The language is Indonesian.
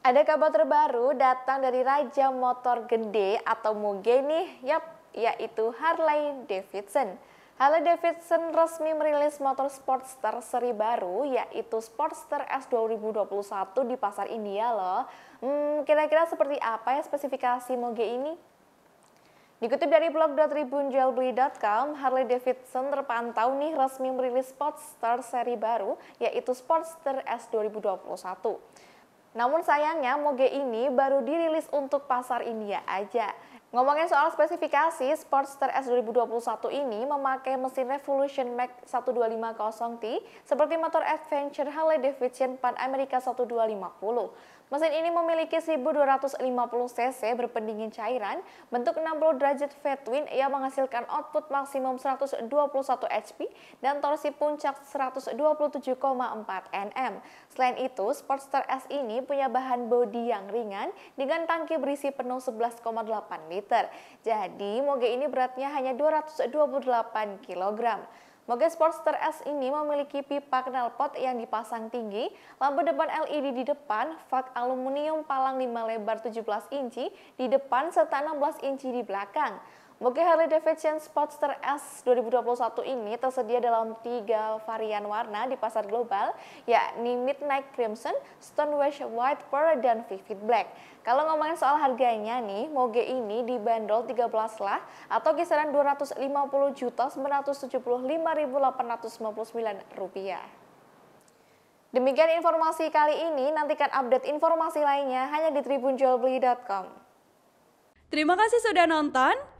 Ada kabar terbaru datang dari Raja Motor Gede atau Moge nih, yap, yaitu Harley Davidson. Harley Davidson resmi merilis motor Sportster seri baru yaitu Sportster S 2021 di pasar India loh. Hmm, kira-kira seperti apa ya spesifikasi Moge ini? Dikutip dari blog Harley Davidson terpantau nih resmi merilis Sportster seri baru yaitu Sportster S 2021. Namun sayangnya Moge ini baru dirilis untuk pasar India aja. Ngomongin soal spesifikasi, Sportster S2021 ini memakai mesin Revolution Max 1250T seperti motor adventure Harley Davidson Pan America 1250. Mesin ini memiliki 1250 cc berpendingin cairan, bentuk 60 derajat v twin yang menghasilkan output maksimum 121 HP dan torsi puncak 127,4 Nm. Selain itu, Sportster S ini punya bahan bodi yang ringan dengan tangki berisi penuh 11,8 liter. Jadi, moge ini beratnya hanya 228 kg. Moge Sportster S ini memiliki pipa knalpot yang dipasang tinggi, lampu depan LED di depan, fak aluminium palang 5 lebar 17 inci di depan serta 16 inci di belakang. Moge Harley Davidson Sportster S 2021 ini tersedia dalam tiga varian warna di pasar global, yakni Midnight Crimson, Stonewash White Pearl, dan Vivid Black. Kalau ngomongin soal harganya nih, Moge ini dibanderol 13 lah atau kisaran juta 975.899 rupiah. Demikian informasi kali ini, nantikan update informasi lainnya hanya di tribunjualbeli.com. Terima kasih sudah nonton.